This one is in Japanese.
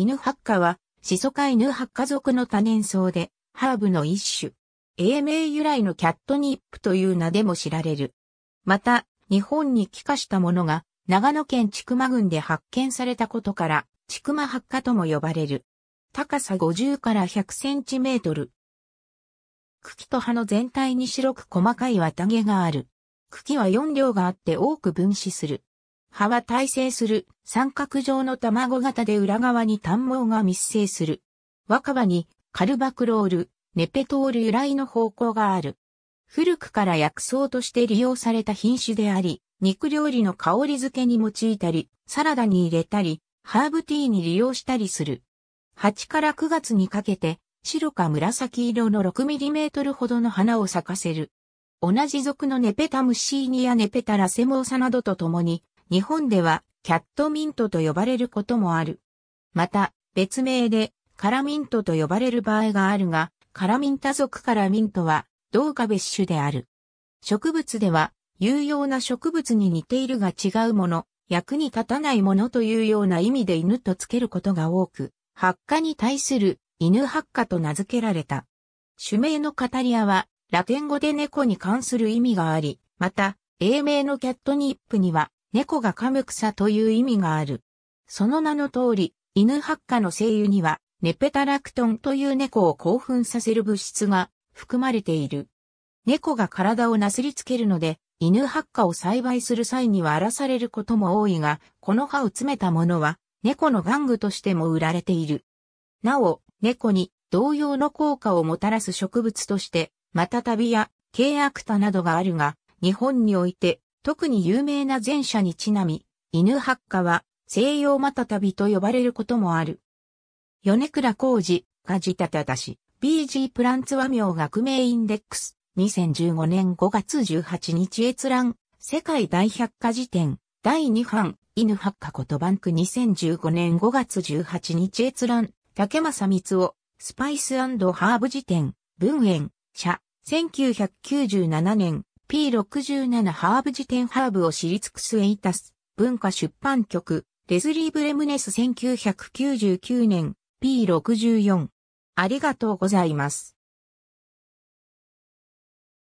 犬ハッカは、シソカ犬ハッカ族の多年草で、ハーブの一種。英名由来のキャットニップという名でも知られる。また、日本に帰化したものが、長野県千曲郡で発見されたことから、千曲ハッカとも呼ばれる。高さ50から100センチメートル。茎と葉の全体に白く細かい綿毛がある。茎は4両があって多く分子する。葉は耐性する、三角状の卵型で裏側に短毛が密生する。若葉にカルバクロール、ネペトール由来の方向がある。古くから薬草として利用された品種であり、肉料理の香り付けに用いたり、サラダに入れたり、ハーブティーに利用したりする。8から9月にかけて、白か紫色の6トルほどの花を咲かせる。同じ属のネペタムシーニやネペタラセモーサなどと共に、日本ではキャットミントと呼ばれることもある。また、別名でカラミントと呼ばれる場合があるが、カラミンタ属からミントは、同化別種である。植物では、有用な植物に似ているが違うもの、役に立たないものというような意味で犬とつけることが多く、発火に対する犬発火と名付けられた。種名のカタリアは、ラテン語で猫に関する意味があり、また、英名のキャットニップには、猫が噛む草という意味がある。その名の通り、犬ハッカの精油には、ネペタラクトンという猫を興奮させる物質が含まれている。猫が体をなすりつけるので、犬ハッカを栽培する際には荒らされることも多いが、この葉を詰めたものは、猫の玩具としても売られている。なお、猫に同様の効果をもたらす植物として、またビや、ケアクタなどがあるが、日本において特に有名な前者にちなみ、犬ハッカは西洋またたびと呼ばれることもある。米倉浩二、ガジタタタシ、BG プランツ和名学名インデックス、2015年5月18日閲覧、世界大百科辞典、第2版、犬ハッカことバンク2015年5月18日閲覧、竹正光を、スパイスハーブ辞典、文園、社、1997年、P67 ハーブ辞典ハーブを知り尽くすエイタス、文化出版局、レズリー・ブレムネス1999年、P64。ありがとうございます。